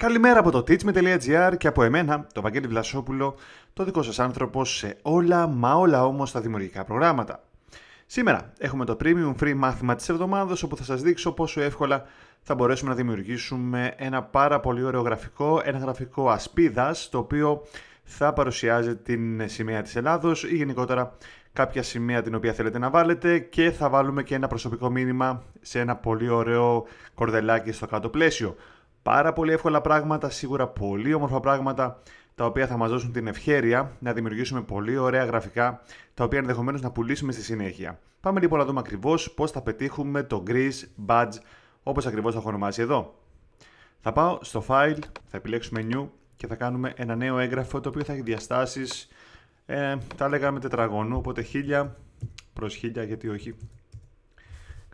Καλημέρα από το teachme.gr και από εμένα, το Βαγγέλη Βλασόπουλο, το δικό σας άνθρωπο σε όλα μα όλα όμως τα δημιουργικά προγράμματα. Σήμερα έχουμε το Premium Free μάθημα της εβδομάδας όπου θα σας δείξω πόσο εύκολα θα μπορέσουμε να δημιουργήσουμε ένα πάρα πολύ ωραίο γραφικό, ένα γραφικό ασπίδας το οποίο θα παρουσιάζει την σημαία της Ελλάδος ή γενικότερα κάποια σημαία την οποία θέλετε να βάλετε και θα βάλουμε και ένα προσωπικό μήνυμα σε ένα πολύ ωραίο κορδελάκι στο κάτω πλαίσιο πάρα πολύ εύκολα πράγματα, σίγουρα πολύ όμορφα πράγματα τα οποία θα μας δώσουν την ευχέρεια να δημιουργήσουμε πολύ ωραία γραφικά τα οποία ενδεχομένως να πουλήσουμε στη συνέχεια. Πάμε λοιπόν να δούμε ακριβώς πώς θα πετύχουμε το Grease Badge όπως ακριβώς θα έχω ονομάσει εδώ. Θα πάω στο File, θα επιλέξουμε New και θα κάνουμε ένα νέο έγγραφο το οποίο θα έχει διαστάσεις ε, τα λέγαμε τετραγωνού, οπότε 1000 προ 1000 γιατί όχι.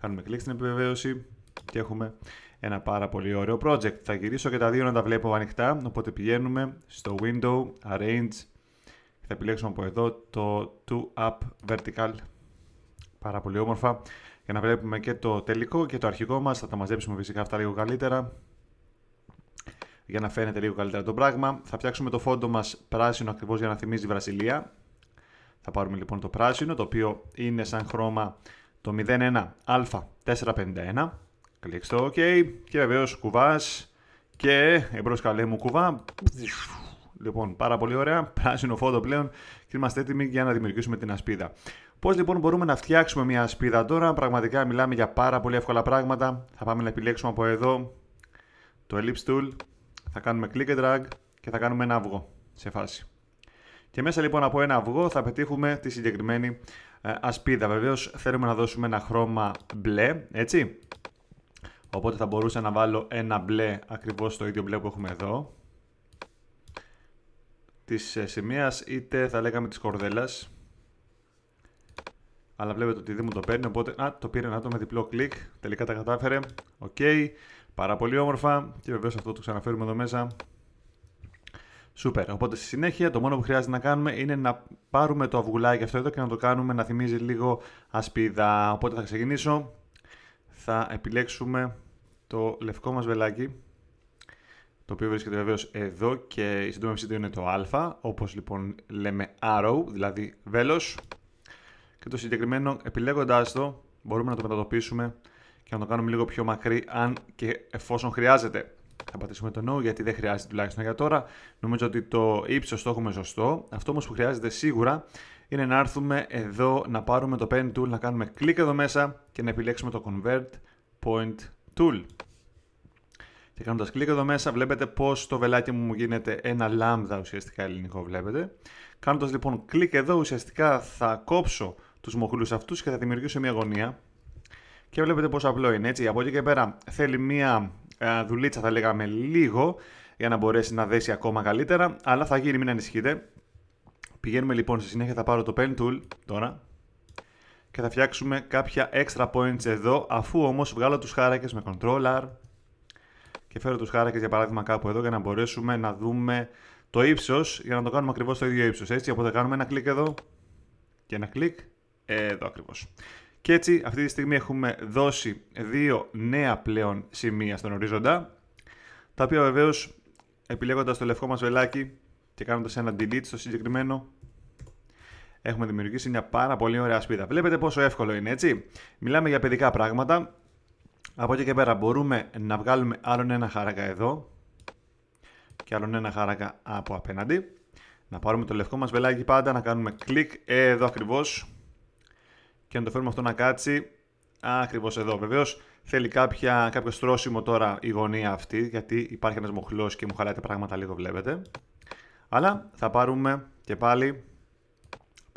Κάνουμε κλικ στην επιβεβαίωση και έχουμε ένα πάρα πολύ ωραίο project. Θα γυρίσω και τα δύο να τα βλέπω ανοιχτά, οπότε πηγαίνουμε στο Window, Arrange, θα επιλέξουμε από εδώ το To Up Vertical, πάρα πολύ όμορφα, για να βλέπουμε και το τελικό και το αρχικό μας, θα τα μαζέψουμε φυσικά αυτά λίγο καλύτερα, για να φαίνεται λίγο καλύτερα το πράγμα. Θα φτιάξουμε το φόντο μας πράσινο ακριβώς για να θυμίζει Βρασιλία. Θα πάρουμε λοιπόν το πράσινο, το οποίο είναι σαν χρώμα το 01α451 Κλικ το OK Και βεβαίως κουβάς. Και εμπρός καλέ μου κουβά. Λοιπόν, πάρα πολύ ωραία. Πράσινο φόδο πλέον και είμαστε έτοιμοι για να δημιουργήσουμε την ασπίδα. Πώς λοιπόν μπορούμε να φτιάξουμε μια ασπίδα τώρα, πραγματικά μιλάμε για πάρα πολύ εύκολα πράγματα. Θα πάμε να επιλέξουμε από εδώ το Ellipse Tool, θα κάνουμε click and drag και θα κάνουμε ένα αυγό σε φάση. Και μέσα λοιπόν από ένα αυγό θα πετύχουμε τη συγκεκριμένη ε, ασπίδα. Βεβαίως θέλουμε να δώσουμε ένα χρώμα μπλε, έτσι. Οπότε θα μπορούσα να βάλω ένα μπλε ακριβώς το ίδιο μπλε που έχουμε εδώ. Της ε, σημείας είτε θα λέγαμε της κορδέλας. Αλλά βλέπετε ότι δεν μου το παίρνει, οπότε α, το πήρε να το με διπλό κλικ. Τελικά τα κατάφερε. Οκ. Okay. Πάρα πολύ όμορφα. Και βεβαίως αυτό το ξαναφέρουμε εδώ μέσα. Σούπερ. Οπότε στη συνέχεια το μόνο που χρειάζεται να κάνουμε είναι να πάρουμε το αυγουλάκι αυτό εδώ και να το κάνουμε να θυμίζει λίγο ασπίδα. Οπότε θα ξεκινήσω. Θα επιλέξουμε το λευκό μας βελάκι, το οποίο βρίσκεται βεβαίως εδώ και η συντόμευσή του είναι το α, όπως λοιπόν λέμε arrow, δηλαδή βέλος. Και το συγκεκριμένο επιλέγοντάς το μπορούμε να το μετατοπίσουμε και να το κάνουμε λίγο πιο μακρύ αν και εφόσον χρειάζεται. Θα πατήσουμε το no γιατί δεν χρειάζεται τουλάχιστον για τώρα. Νομίζω ότι το ύψος το έχουμε σωστό. Αυτό όμως που χρειάζεται σίγουρα είναι να έρθουμε εδώ να πάρουμε το pen tool, να κάνουμε κλικ εδώ μέσα και να επιλέξουμε το convert point Tool. Και κάνοντας κλικ εδώ μέσα βλέπετε πως το βελάκι μου γίνεται ένα λάμδα ουσιαστικά ελληνικό βλέπετε. Κάνοντας λοιπόν κλικ εδώ ουσιαστικά θα κόψω τους μοχλούς αυτούς και θα δημιουργήσω μια γωνία. Και βλέπετε πόσο απλό είναι έτσι. Από εκεί και πέρα θέλει μια ε, δουλίτσα θα λέγαμε λίγο για να μπορέσει να δέσει ακόμα καλύτερα. Αλλά θα γίνει μην ανησυχείτε. Πηγαίνουμε λοιπόν στη συνέχεια θα πάρω το Pen Tool τώρα και θα φτιάξουμε κάποια extra points εδώ, αφού όμως βγάλω τους χάρακες με controller και φέρω τους χάρακες για παράδειγμα κάπου εδώ για να μπορέσουμε να δούμε το ύψος για να το κάνουμε ακριβώς το ίδιο ύψος, έτσι, οπότε κάνουμε ένα κλικ εδώ και ένα κλικ εδώ ακριβώς. Και έτσι αυτή τη στιγμή έχουμε δώσει δύο νέα πλέον σημεία στον ορίζοντα, τα οποία βεβαίως επιλέγοντας το λευκό μας βελάκι και κάνοντας ένα delete στο συγκεκριμένο έχουμε δημιουργήσει μια πάρα πολύ ωραία σπίδα. Βλέπετε πόσο εύκολο είναι, έτσι. Μιλάμε για παιδικά πράγματα. Από εκεί και πέρα μπορούμε να βγάλουμε άλλον ένα χάρακα εδώ και άλλον ένα χάρακα από απέναντι. Να πάρουμε το λευκό μας βελάκι πάντα, να κάνουμε κλικ εδώ ακριβώς και να το φέρουμε αυτό να κάτσει ακριβώς εδώ. Βεβαίως θέλει κάποια, κάποιο στρώσιμο τώρα η γωνία αυτή γιατί υπάρχει ένας μοχλός και μου χαλάει τα πράγματα λίγο βλέπετε. Αλλά θα πάρουμε και πάλι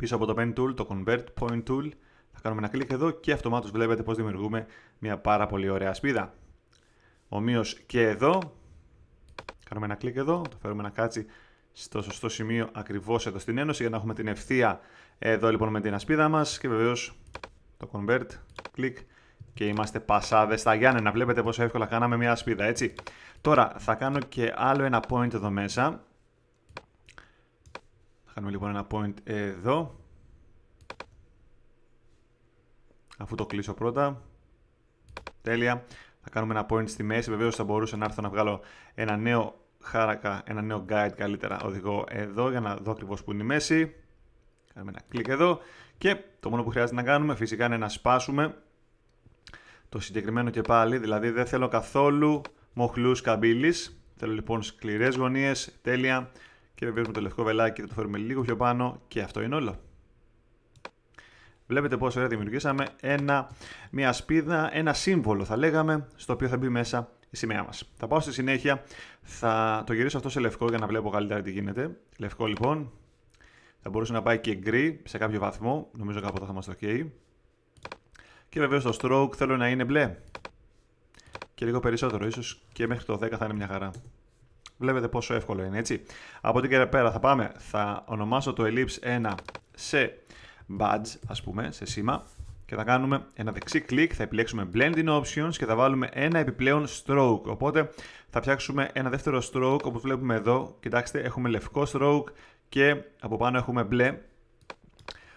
πίσω από το Pen Tool, το Convert Point Tool. Θα κάνουμε ένα κλικ εδώ και αυτομάτως βλέπετε πώς δημιουργούμε μια πάρα πολύ ωραία σπίδα. Ομοίως και εδώ, κάνουμε ένα κλικ εδώ, το φέρουμε να κάτσει στο σωστό σημείο ακριβώς εδώ στην ένωση για να έχουμε την ευθεία εδώ λοιπόν με την ασπίδα μας και βεβαίως το Convert, κλικ και είμαστε πασάδες στα Γιάννενα. Βλέπετε πόσο εύκολα κάναμε μια ασπίδα, έτσι. Τώρα θα κάνω και άλλο ένα point εδώ μέσα θα κάνουμε λοιπόν ένα point εδώ. Αφού το κλείσω πρώτα. Τέλεια. Θα κάνουμε ένα point στη μέση. Βεβαίως θα μπορούσα να έρθω να βγάλω ένα νέο χάρακα, ένα νέο guide καλύτερα οδηγό εδώ για να δω ακριβώς που είναι η μέση. Κάνουμε ένα κλικ εδώ και το μόνο που χρειάζεται να κάνουμε φυσικά είναι να σπάσουμε το συγκεκριμένο και πάλι, δηλαδή δεν θέλω καθόλου μοχλούς καμπύλης, θέλω λοιπόν σκληρές γωνίες, τέλεια, και βεβαίω με το λευκό βελάκι θα το φέρουμε λίγο πιο πάνω και αυτό είναι όλο. Βλέπετε πόσο ωραία δημιουργήσαμε ένα, μια σπίδα, ένα σύμβολο θα λέγαμε, στο οποίο θα μπει μέσα η σημαία μας. Θα πάω στη συνέχεια, θα το γυρίσω αυτό σε λευκό για να βλέπω καλύτερα τι γίνεται. Λευκό λοιπόν, θα μπορούσε να πάει και γκρι σε κάποιο βαθμό, νομίζω κάπου θα μας το καίει. Και βεβαίως το stroke θέλω να είναι μπλε. Και λίγο περισσότερο, ίσως και μέχρι το 10 θα είναι μια χαρά. Βλέπετε πόσο εύκολο είναι, έτσι. Από την και πέρα θα πάμε, θα ονομάσω το Ellipse 1 σε badge, ας πούμε, σε σήμα. Και θα κάνουμε ένα δεξί κλικ, θα επιλέξουμε Blending Options και θα βάλουμε ένα επιπλέον Stroke. Οπότε θα φτιάξουμε ένα δεύτερο Stroke, όπως βλέπουμε εδώ. Κοιτάξτε, έχουμε λευκό Stroke και από πάνω έχουμε μπλε.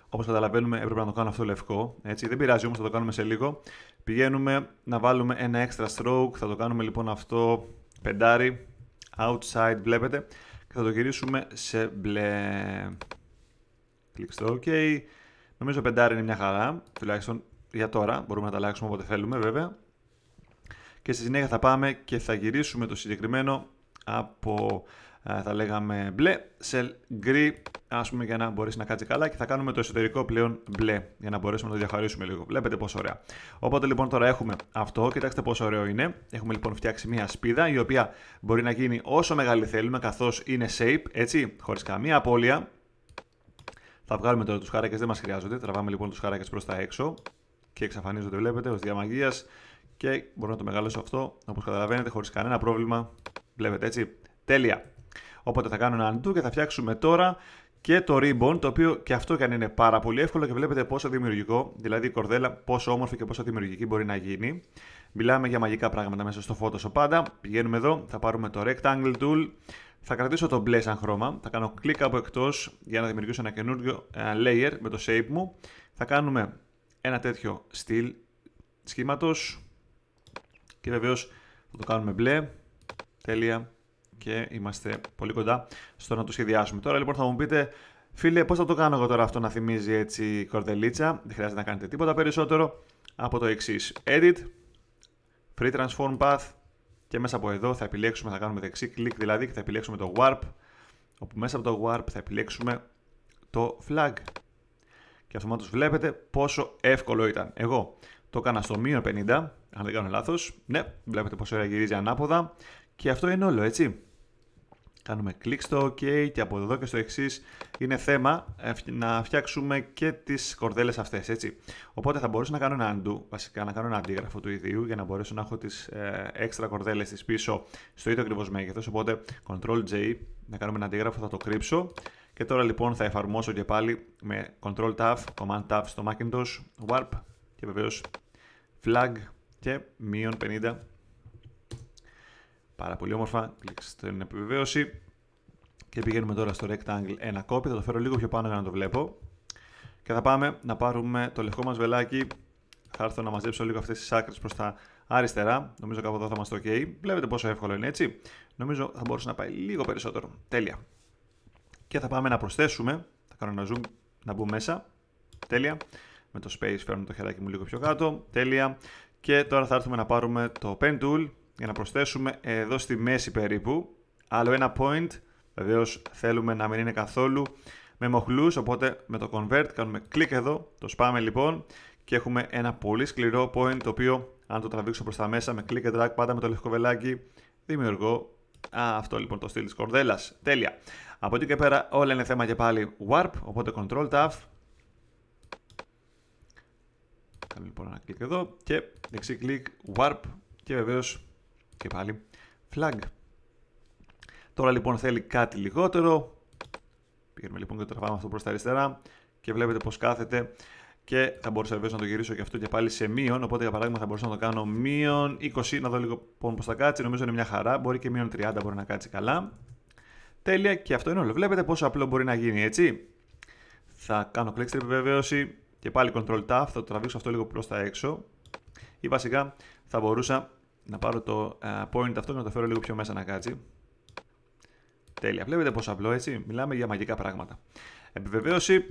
Όπως καταλαβαίνουμε έπρεπε να το κάνω αυτό λευκό, έτσι. Δεν πειράζει όμως, θα το κάνουμε σε λίγο. Πηγαίνουμε να βάλουμε ένα extra stroke, θα το κάνουμε λοιπόν αυτό πεντάρι, outside βλέπετε και θα το γυρίσουμε σε μπλε. στο OK. Νομίζω πεντάρι είναι μια χαρά, τουλάχιστον για τώρα. Μπορούμε να τα αλλάξουμε όποτε θέλουμε βέβαια. Και στη συνέχεια θα πάμε και θα γυρίσουμε το συγκεκριμένο από ε, θα λέγαμε μπλε, σε γκρι, ας πούμε για να μπορέσει να κάτσεις καλά και θα κάνουμε το εσωτερικό πλέον μπλε για να μπορέσουμε να το διαχωρίσουμε λίγο. Βλέπετε πόσο ωραία. Οπότε λοιπόν τώρα έχουμε αυτό, κοιτάξτε πόσο ωραίο είναι. Έχουμε λοιπόν φτιάξει μια σπίδα η οποία μπορεί να γίνει όσο μεγάλη θέλουμε καθώς είναι shape, έτσι, χωρίς καμία απώλεια. Θα βγάλουμε τώρα τους χάρακες, δεν μας χρειάζονται. Τραβάμε λοιπόν τους χάρακες προς τα έξω και εξαφανίζονται, βλέπετε, ως διαμαγείας και μπορώ να το μεγαλώσω αυτό, όπως καταλαβαίνετε, χωρίς κανένα πρόβλημα Βλέπετε έτσι. Τέλεια. Οπότε θα κάνω ένα undo και θα φτιάξουμε τώρα και το ribbon, το οποίο και αυτό και αν είναι πάρα πολύ εύκολο και βλέπετε πόσο δημιουργικό, δηλαδή η κορδέλα πόσο όμορφη και πόσο δημιουργική μπορεί να γίνει. Μιλάμε για μαγικά πράγματα μέσα στο Photoshop πάντα. Πηγαίνουμε εδώ, θα πάρουμε το Rectangle Tool, θα κρατήσω το μπλε σαν χρώμα, θα κάνω κλικ από εκτός για να δημιουργήσω ένα καινούριο ε, layer με το shape μου. Θα κάνουμε ένα τέτοιο στυλ σχήματος και βεβαίως θα το κάνουμε μπλε Τέλεια. Και είμαστε πολύ κοντά στο να το σχεδιάσουμε. Τώρα λοιπόν θα μου πείτε, φίλε, πώς θα το κάνω εγώ τώρα αυτό να θυμίζει έτσι κορδελίτσα. Δεν χρειάζεται να κάνετε τίποτα περισσότερο από το εξής. Edit, Free Transform Path και μέσα από εδώ θα επιλέξουμε, θα κάνουμε δεξί κλικ δηλαδή και θα επιλέξουμε το Warp όπου μέσα από το Warp θα επιλέξουμε το Flag και αυτομάτως βλέπετε πόσο εύκολο ήταν. Εγώ το έκανα στο μείον 50, αν δεν κάνω λάθος. Ναι, βλέπετε πόσο ωραία γυρίζει ανάποδα και αυτό είναι όλο, έτσι. Κάνουμε κλικ στο OK και από εδώ και στο εξής είναι θέμα ε, να φτιάξουμε και τις κορδέλες αυτές, έτσι. Οπότε θα μπορούσα να κάνω ένα undo, βασικά να κάνω ένα αντίγραφο του ιδίου για να μπορέσω να έχω τις ε, έξτρα κορδέλες της πίσω στο ίδιο ακριβώς μέγεθος. Οπότε Ctrl J, να κάνουμε ένα αντίγραφο, θα το κρύψω. Και τώρα λοιπόν θα εφαρμόσω και πάλι με Ctrl Tab, Command Tab στο Macintosh, Warp και βεβαίως Flag και μείον 50 Πάρα πολύ όμορφα. Κλείξτε την επιβεβαίωση. Και πηγαίνουμε τώρα στο rectangle ένα copy. Θα το φέρω λίγο πιο πάνω για να το βλέπω. Και θα πάμε να πάρουμε το λευκό μας βελάκι. Θα έρθω να μαζέψω λίγο αυτές τις άκρες προς τα αριστερά. Νομίζω κάπου εδώ θα το ok. Βλέπετε πόσο εύκολο είναι έτσι. Νομίζω θα μπορούσε να πάει λίγο περισσότερο. Τέλεια. Και θα πάμε να προσθέσουμε. Θα κάνω ένα zoom να μπω μέσα. Τέλεια. Με το space φέρνω το χεράκι μου λίγο πιο κάτω. Τέλεια. Και τώρα θα έρθουμε να πάρουμε το pen tool για να προσθέσουμε εδώ στη μέση περίπου άλλο ένα point. Βεβαίως θέλουμε να μην είναι καθόλου με μοχλούς, οπότε με το convert κάνουμε κλικ εδώ, το σπάμε λοιπόν και έχουμε ένα πολύ σκληρό point το οποίο αν το τραβήξω προς τα μέσα με κλικ and drag πάντα με το λευκό βελάκι δημιουργώ αυτό λοιπόν το στυλ της κορδέλας. Τέλεια. Από εκεί και πέρα όλα είναι θέμα και πάλι warp, οπότε control tab. Κάνουμε λοιπόν ένα κλικ εδώ και δεξί κλικ warp και βεβαίως και πάλι flag. Τώρα λοιπόν θέλει κάτι λιγότερο. Πήγαμε λοιπόν και το τραβάμε αυτό προς τα αριστερά και βλέπετε πώς κάθεται και θα μπορούσα βεβαίως να το γυρίσω και αυτό και πάλι σε μείον. Οπότε για παράδειγμα θα μπορούσα να το κάνω μείον 20, να δω λίγο λοιπόν, πώς θα κάτσει. Νομίζω είναι μια χαρά. Μπορεί και μείον 30 μπορεί να κάτσει καλά. Τέλεια και αυτό είναι όλο. Βλέπετε πόσο απλό μπορεί να γίνει, έτσι. Θα κάνω click strip βεβαίωση και πάλι control tab. Θα το τραβήξω αυτό λίγο προς τα έξω. Ή βασικά θα μπορούσα να πάρω το ε, point αυτό και να το φέρω λίγο πιο μέσα να κάτσει. Τέλεια. Βλέπετε πόσο απλό έτσι. Μιλάμε για μαγικά πράγματα. Επιβεβαίωση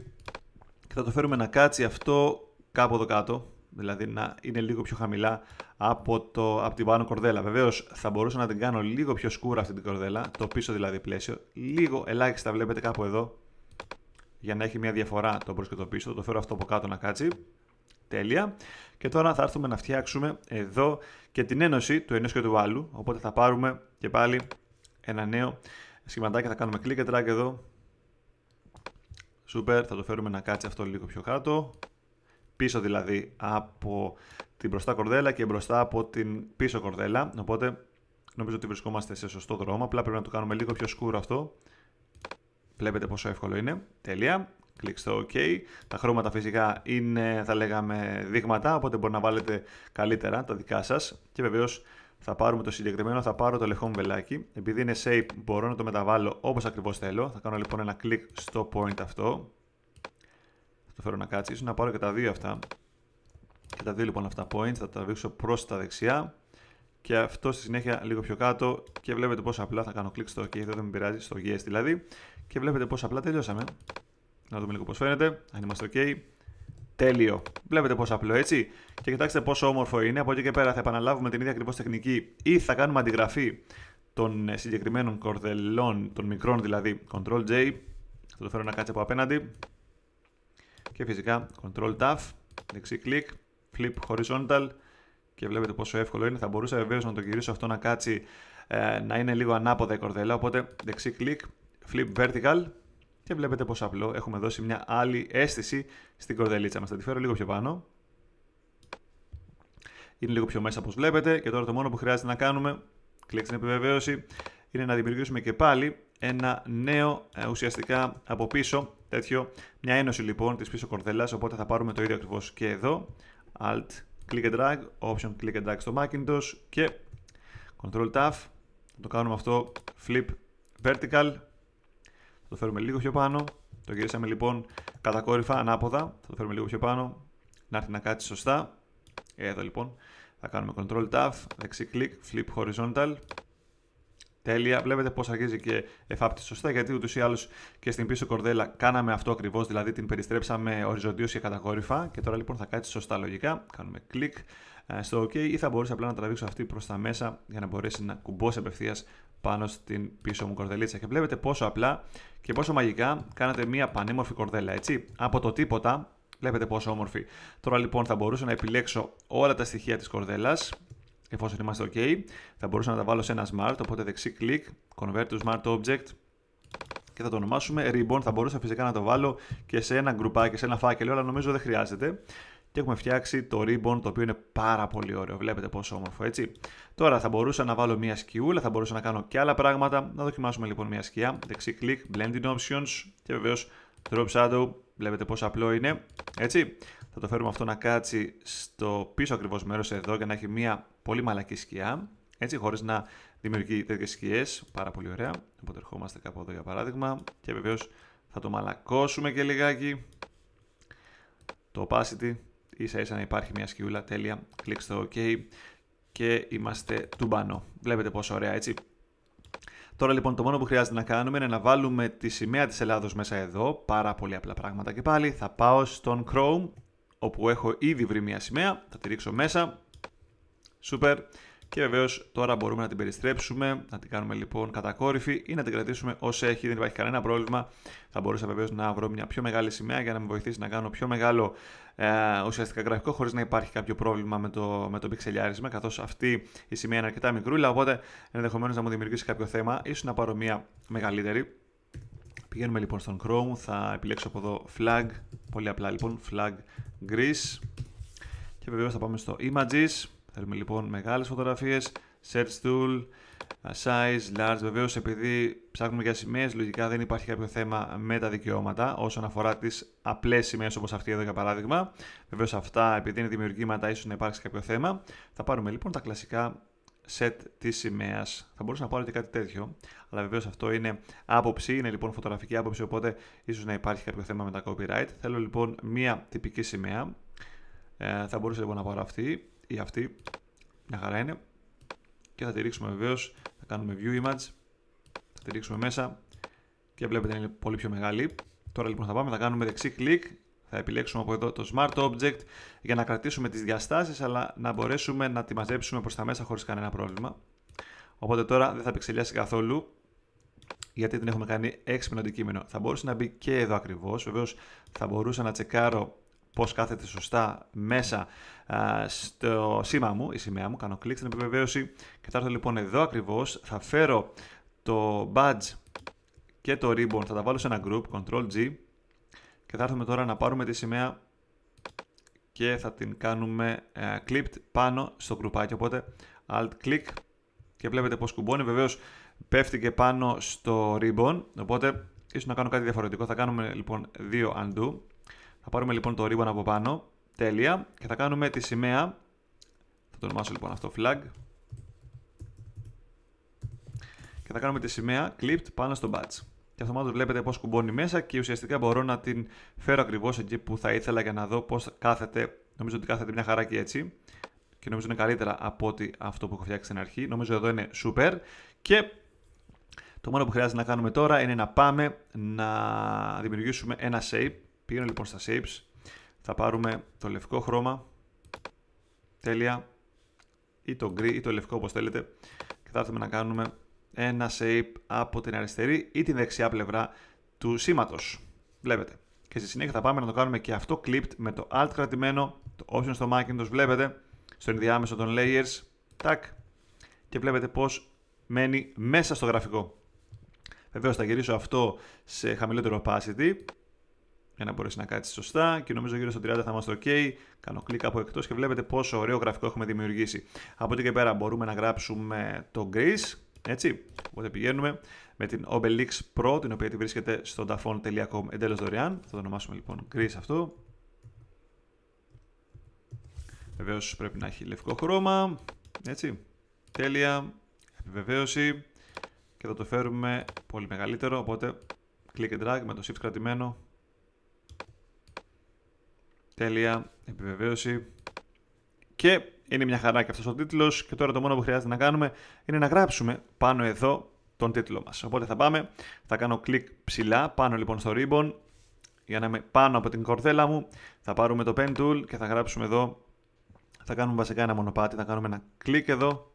και θα το φέρουμε να κάτσει αυτό κάπου εδώ κάτω. Δηλαδή να είναι λίγο πιο χαμηλά από, το, από την πάνω κορδέλα. Βεβαίως θα μπορούσα να την κάνω λίγο πιο σκούρα αυτή την κορδέλα, το πίσω δηλαδή πλαίσιο. Λίγο ελάχιστα βλέπετε κάπου εδώ για να έχει μια διαφορά το προς και το πίσω. Το φέρω αυτό από κάτω να κάτσει. Τέλεια. Και τώρα θα έρθουμε να φτιάξουμε εδώ και την ένωση του ενός και του άλλου. Οπότε θα πάρουμε και πάλι ένα νέο σχηματάκι. Θα κάνουμε κλικ και drag εδώ. Σούπερ. θα το φέρουμε να κάτσει αυτό λίγο πιο κάτω. Πίσω δηλαδή από την μπροστά κορδέλα και μπροστά από την πίσω κορδέλα. Οπότε νομίζω ότι βρισκόμαστε σε σωστό δρόμο. Απλά πρέπει να το κάνουμε λίγο πιο σκούρο αυτό. Βλέπετε πόσο εύκολο είναι. Τέλεια. Κλικ στο OK. Τα χρώματα φυσικά είναι, θα λέγαμε, δείγματα, οπότε μπορεί να βάλετε καλύτερα τα δικά σας. Και βεβαίως θα πάρουμε το συγκεκριμένο, θα πάρω το λεχόν βελάκι. Επειδή είναι shape μπορώ να το μεταβάλω όπως ακριβώς θέλω. Θα κάνω λοιπόν ένα κλικ στο point αυτό. Θα το φέρω να κάτσει, ίσως να πάρω και τα δύο αυτά. Και τα δύο λοιπόν αυτά points θα τα βρίσκω προς τα δεξιά. Και αυτό στη συνέχεια λίγο πιο κάτω και βλέπετε πόσο απλά θα κάνω κλικ στο OK, δεν με πειράζει, στο Yes δηλαδή. Και βλέπετε πόσο απλά τελειώσαμε. Να δούμε λίγο πώς φαίνεται. Αν είμαστε OK. Τέλειο. Βλέπετε πόσο απλό έτσι. Και κοιτάξτε πόσο όμορφο είναι. Από εκεί και πέρα θα επαναλάβουμε την ίδια ακριβώς τεχνική ή θα κάνουμε αντιγραφή των ε, συγκεκριμένων κορδελών, των μικρών δηλαδή. Ctrl J. Θα το φέρω να κάτσει από απέναντι. Και φυσικά Ctrl Tab. Δεξί κλικ. Flip horizontal. Και βλέπετε πόσο εύκολο είναι. Θα μπορούσα βεβαίως να το γυρίσω αυτό να κάτσει ε, να είναι λίγο ανάποδα η κορδέλα. Οπότε δεξί κλικ. Flip vertical και βλέπετε πόσο απλό έχουμε δώσει μια άλλη αίσθηση στην κορδελίτσα μας. Θα τη φέρω λίγο πιο πάνω. Είναι λίγο πιο μέσα όπως βλέπετε και τώρα το μόνο που χρειάζεται να κάνουμε, κλικ στην επιβεβαίωση, είναι να δημιουργήσουμε και πάλι ένα νέο ε, ουσιαστικά από πίσω τέτοιο, μια ένωση λοιπόν της πίσω κορδέλας, οπότε θα πάρουμε το ίδιο ακριβώς και εδώ, Alt, Click and Drag, Option Click and Drag στο Macintosh και ctrl Tab, το κάνουμε αυτό Flip Vertical το φέρουμε λίγο πιο πάνω. Το γυρίσαμε λοιπόν κατακόρυφα ανάποδα. Θα το φέρουμε λίγο πιο πάνω να έρθει να κάτσει σωστά. Ε, εδώ λοιπόν θα κάνουμε Ctrl Tab, δεξί κλικ, Flip Horizontal. Τέλεια. Βλέπετε πώς αρχίζει και εφάπτει σωστά, γιατί ούτως ή άλλως και στην πίσω κορδέλα κάναμε αυτό ακριβώς, δηλαδή την περιστρέψαμε οριζοντίως και κατακόρυφα. Και τώρα λοιπόν θα κάτσει σωστά λογικά. Κάνουμε κλικ ε, στο OK ή θα μπορούσα απλά να τραβήξω αυτή προς τα μέσα για να μπορέσει να κουμπώσει απευθείας πάνω στην πίσω μου κορδελίτσα. Και βλέπετε πόσο απλά και πόσο μαγικά κάνατε μια πανέμορφη κορδέλα, έτσι. Από το τίποτα, βλέπετε πόσο όμορφη. Τώρα λοιπόν θα μπορούσα να επιλέξω όλα τα στοιχεία της κορδέλας, εφόσον είμαστε ok. Θα μπορούσα να τα βάλω σε ένα smart, οπότε δεξί κλικ, convert to smart object, και θα το ονομάσουμε ribbon. Θα μπορούσα φυσικά να το βάλω και σε ένα γκρουπάκι, σε ένα φάκελο, αλλά νομίζω δεν χρειάζεται και έχουμε φτιάξει το ribbon το οποίο είναι πάρα πολύ ωραίο. Βλέπετε πόσο όμορφο έτσι. Τώρα θα μπορούσα να βάλω μια σκιούλα, θα μπορούσα να κάνω και άλλα πράγματα. Να δοκιμάσουμε λοιπόν μια σκιά. Δεξί κλικ, blending options και βεβαίως drop shadow. Βλέπετε πόσο απλό είναι. Έτσι. Θα το φέρουμε αυτό να κάτσει στο πίσω ακριβώς μέρος εδώ για να έχει μια πολύ μαλακή σκιά. Έτσι, χωρίς να δημιουργεί τέτοιες σκιές. Πάρα πολύ ωραία. Οπότε ερχόμαστε κάπου εδώ για παράδειγμα. Και βεβαίως θα το μαλακώσουμε και λιγάκι. Το opacity ίσα ίσα να υπάρχει μια σκιούλα τέλεια, κλικ στο OK και είμαστε τουμπανό. Βλέπετε πόσο ωραία έτσι. Τώρα λοιπόν το μόνο που χρειάζεται να κάνουμε είναι να βάλουμε τη σημαία της Ελλάδος μέσα εδώ, πάρα πολύ απλά πράγματα και πάλι. Θα πάω στον Chrome, όπου έχω ήδη βρει μια σημαία, θα τη ρίξω μέσα, Super. Και βεβαίως τώρα μπορούμε να την περιστρέψουμε, να την κάνουμε λοιπόν κατακόρυφη ή να την κρατήσουμε όσο έχει, δεν υπάρχει κανένα πρόβλημα. Θα μπορούσα βεβαίως να βρω μια πιο μεγάλη σημαία για να με βοηθήσει να κάνω πιο μεγάλο ε, ουσιαστικά γραφικό χωρίς να υπάρχει κάποιο πρόβλημα με το, με το πιξελιάρισμα, καθώς αυτή η σημαία είναι αρκετά μικρούλα. Οπότε ενδεχομένως να μου δημιουργήσει κάποιο θέμα, ίσως να πάρω μια μεγαλύτερη. Πηγαίνουμε λοιπόν στον Chrome, θα επιλέξω από εδώ flag, πολύ απλά λοιπόν, flag Greece και βεβαίως θα πάμε στο images Θέλουμε λοιπόν μεγάλες φωτογραφίες, search tool, size, large. Βεβαίως, επειδή ψάχνουμε για σημαίες, λογικά δεν υπάρχει κάποιο θέμα με τα δικαιώματα όσον αφορά τις απλές σημαίες όπως αυτή εδώ για παράδειγμα. Βεβαίως, αυτά επειδή είναι δημιουργήματα, ίσως να υπάρξει κάποιο θέμα. Θα πάρουμε λοιπόν τα κλασικά set της σημαίας. Θα μπορούσα να πάρω και κάτι τέτοιο, αλλά βεβαίως αυτό είναι άποψη, είναι λοιπόν φωτογραφική άποψη, οπότε ίσως να υπάρχει κάποιο θέμα με τα copyright. Θέλω λοιπόν μία τυπική σημαία. Ε, θα μπορούσα λοιπόν να πάρω αυτή ή αυτή. Μια χαρά είναι. Και θα τη ρίξουμε βεβαίως. Θα κάνουμε view image. Θα τη ρίξουμε μέσα. Και βλέπετε είναι πολύ πιο μεγάλη. Τώρα λοιπόν θα πάμε, θα κάνουμε δεξί κλικ. Θα επιλέξουμε από εδώ το Smart Object για να κρατήσουμε τις διαστάσεις αλλά να μπορέσουμε να τη μαζέψουμε προς τα μέσα χωρίς κανένα πρόβλημα. Οπότε τώρα δεν θα επεξελιάσει καθόλου γιατί την έχουμε κάνει έξυπνο αντικείμενο. Θα μπορούσε να μπει και εδώ ακριβώς. Βεβαίως θα μπορούσα να τσεκάρω πώς κάθεται σωστά μέσα στο σήμα μου, η σημαία μου, κάνω κλικ στην επιβεβαίωση και θα έρθω λοιπόν εδώ ακριβώς, θα φέρω το badge και το ribbon, θα τα βάλω σε ένα group, Ctrl G και θα έρθουμε τώρα να πάρουμε τη σημαία και θα την κάνουμε α, ε, clipped πάνω στο κρουπάκι, οπότε Alt click και βλέπετε πως κουμπώνει, βεβαίως πέφτει και πάνω στο ribbon, οπότε ίσως να κάνω κάτι διαφορετικό, θα κάνουμε λοιπόν δύο undo θα πάρουμε λοιπόν το ribbon από πάνω. Τέλεια. Και θα κάνουμε τη σημαία. Θα το ονομάσω λοιπόν αυτό flag. Και θα κάνουμε τη σημαία clipped πάνω στο batch. Και αυτομάτως βλέπετε πώς κουμπώνει μέσα και ουσιαστικά μπορώ να την φέρω ακριβώς εκεί που θα ήθελα για να δω πώς κάθεται. Νομίζω ότι κάθεται μια χαρά και έτσι. Και νομίζω είναι καλύτερα από ότι αυτό που έχω φτιάξει στην αρχή. Νομίζω εδώ είναι super. Και το μόνο που χρειάζεται να κάνουμε τώρα είναι να πάμε να δημιουργήσουμε ένα shape Πηγαίνω λοιπόν στα shapes, θα πάρουμε το λευκό χρώμα, τέλεια, ή το γκρι ή το λευκό όπως θέλετε και θα έρθουμε να κάνουμε ένα shape από την αριστερή ή την δεξιά πλευρά του σήματος. Βλέπετε. Και στη συνέχεια θα πάμε να το κάνουμε και αυτό clipped με το alt κρατημένο, το option στο Macintosh βλέπετε, στο ενδιάμεσο των layers, τάκ, και βλέπετε πως μένει μέσα στο γραφικό. Βεβαίως θα γυρίσω αυτό σε χαμηλότερο opacity για να μπορέσει να κάτσει σωστά και νομίζω γύρω στο 30 θα είμαστε OK. Κάνω κλικ από εκτός και βλέπετε πόσο ωραίο γραφικό έχουμε δημιουργήσει. Από εκεί και πέρα μπορούμε να γράψουμε το Greece, έτσι. Οπότε πηγαίνουμε με την Obelix Pro, την οποία τη βρίσκεται στο dafon.com εντελώς δωρεάν. Θα το ονομάσουμε λοιπόν Greece αυτό. Βεβαίως πρέπει να έχει λευκό χρώμα. Έτσι. Τέλεια. Επιβεβαίωση. Και θα το φέρουμε πολύ μεγαλύτερο. Οπότε click and drag με το shift κρατημένο Τέλεια, επιβεβαίωση. Και είναι μια χαρά και αυτός ο τίτλος και τώρα το μόνο που χρειάζεται να κάνουμε είναι να γράψουμε πάνω εδώ τον τίτλο μας. Οπότε θα πάμε, θα κάνω κλικ ψηλά πάνω λοιπόν στο ribbon για να είμαι πάνω από την κορδέλα μου. Θα πάρουμε το pen tool και θα γράψουμε εδώ, θα κάνουμε βασικά ένα μονοπάτι, θα κάνουμε ένα κλικ εδώ,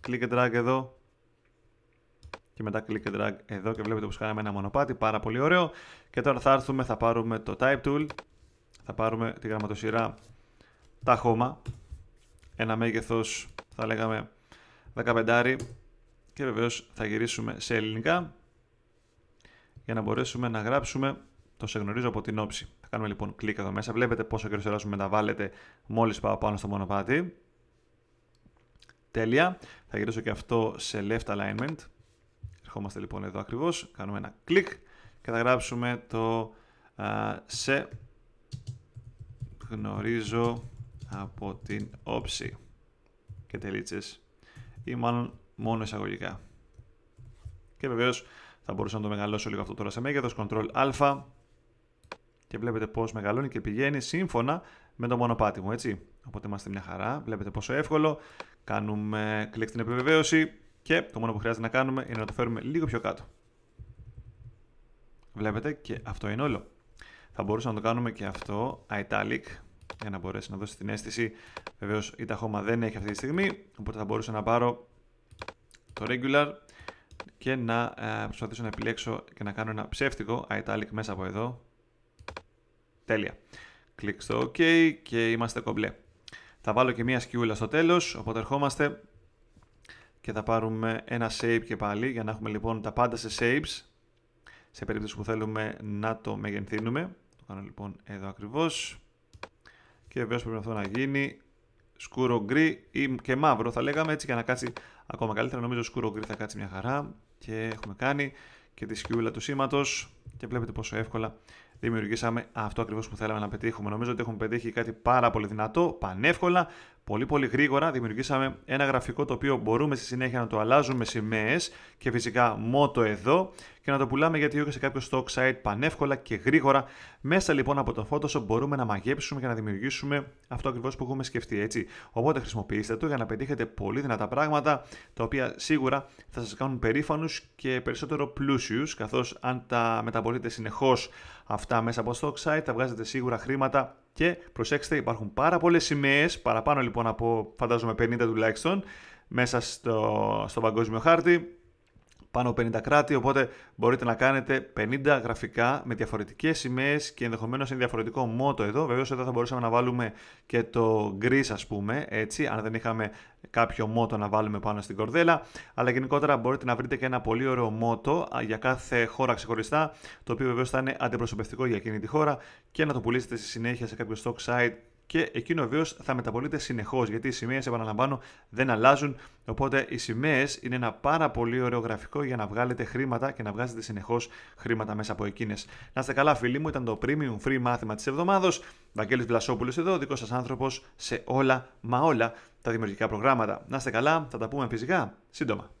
κλικ and drag εδώ και μετά κλικ and drag εδώ και βλέπετε πως κάναμε ένα μονοπάτι, πάρα πολύ ωραίο. Και τώρα θα έρθουμε, θα πάρουμε το type tool θα πάρουμε τη γραμματοσυρά χώμα. ένα μέγεθος θα λέγαμε 15 και βεβαίως θα γυρίσουμε σε ελληνικά για να μπορέσουμε να γράψουμε το σε γνωρίζω από την όψη. Θα κάνουμε λοιπόν κλικ εδώ μέσα. Βλέπετε πόσο κερδιστερά σου μεταβάλλεται μόλις πάω πάνω στο μονοπάτι. Τέλεια. Θα γυρίσω και αυτό σε left alignment. Ερχόμαστε λοιπόν εδώ ακριβώς. Κάνουμε ένα κλικ και θα γράψουμε το σε γνωρίζω από την όψη και τελίτσες ή μάλλον μόνο εισαγωγικά. Και βεβαίως θα μπορούσα να το μεγαλώσω λίγο αυτό τώρα σε μέγεθος, Ctrl Α και βλέπετε πώς μεγαλώνει και πηγαίνει σύμφωνα με το μονοπάτι μου, έτσι. Οπότε είμαστε μια χαρά, βλέπετε πόσο εύκολο. Κάνουμε κλικ στην επιβεβαίωση και το μόνο που χρειάζεται να κάνουμε είναι να το φέρουμε λίγο πιο κάτω. Βλέπετε και αυτό είναι όλο. Θα μπορούσαμε να το κάνουμε και αυτό, italic, για να μπορέσει να δώσει την αίσθηση. Βεβαίως η ταχώμα δεν έχει αυτή τη στιγμή, οπότε θα μπορούσα να πάρω το regular και να ε, προσπαθήσω να επιλέξω και να κάνω ένα ψεύτικο italic μέσα από εδώ. Τέλεια. Κλικ στο OK και είμαστε κομπλέ. Θα βάλω και μία σκιούλα στο τέλος, οπότε ερχόμαστε και θα πάρουμε ένα shape και πάλι για να έχουμε λοιπόν τα πάντα σε shapes σε περίπτωση που θέλουμε να το μεγενθύνουμε πάνω λοιπόν εδώ ακριβώς. Και βεβαίως πρέπει αυτό να γίνει σκούρο γκρι ή και μαύρο θα λέγαμε έτσι για να κάτσει ακόμα καλύτερα. Νομίζω σκούρο γκρι θα κάτσει μια χαρά και έχουμε κάνει και τη σκιούλα του σήματος και βλέπετε πόσο εύκολα δημιουργήσαμε αυτό ακριβώς που θέλαμε να πετύχουμε. Νομίζω ότι έχουμε πετύχει κάτι πάρα πολύ δυνατό, πανεύκολα, πολύ πολύ γρήγορα δημιουργήσαμε ένα γραφικό το οποίο μπορούμε στη συνέχεια να το αλλάζουμε σημαίε και φυσικά μότο εδώ και να το πουλάμε γιατί σε κάποιο stock site πανεύκολα και γρήγορα. Μέσα λοιπόν από το Photoshop μπορούμε να μαγέψουμε και να δημιουργήσουμε αυτό ακριβώς που έχουμε σκεφτεί έτσι. Οπότε χρησιμοποιήστε το για να πετύχετε πολύ δυνατά πράγματα τα οποία σίγουρα θα σας κάνουν περήφανους και περισσότερο πλούσιους. Καθώς αν τα μεταπολείτε συνεχώς αυτά μέσα από stock site θα βγάζετε σίγουρα χρήματα και προσέξτε, υπάρχουν πάρα πολλές σημαίες, παραπάνω λοιπόν από φαντάζομαι 50 τουλάχιστον, μέσα στο, στο παγκόσμιο χάρτη, πάνω 50 κράτη, οπότε μπορείτε να κάνετε 50 γραφικά με διαφορετικές σημαίες και ενδεχομένως είναι διαφορετικό μότο εδώ. Βεβαίως εδώ θα μπορούσαμε να βάλουμε και το γκρι, ας πούμε, έτσι, αν δεν είχαμε κάποιο μότο να βάλουμε πάνω στην κορδέλα. Αλλά γενικότερα μπορείτε να βρείτε και ένα πολύ ωραίο μότο για κάθε χώρα ξεχωριστά, το οποίο βεβαίως θα είναι αντιπροσωπευτικό για εκείνη τη χώρα και να το πουλήσετε στη συνέχεια σε κάποιο stock site και εκείνο βεβαίως θα μεταπολείται συνεχώς γιατί οι σημαίες, επαναλαμβάνω, δεν αλλάζουν. Οπότε οι σημαίες είναι ένα πάρα πολύ ωραίο γραφικό για να βγάλετε χρήματα και να βγάζετε συνεχώς χρήματα μέσα από εκείνες. Να είστε καλά, φίλοι μου, ήταν το premium free μάθημα της εβδομάδα. Βαγγέλης Βλασόπουλος εδώ, δικός σας άνθρωπος σε όλα μα όλα τα δημιουργικά προγράμματα. Να είστε καλά, θα τα πούμε φυσικά σύντομα.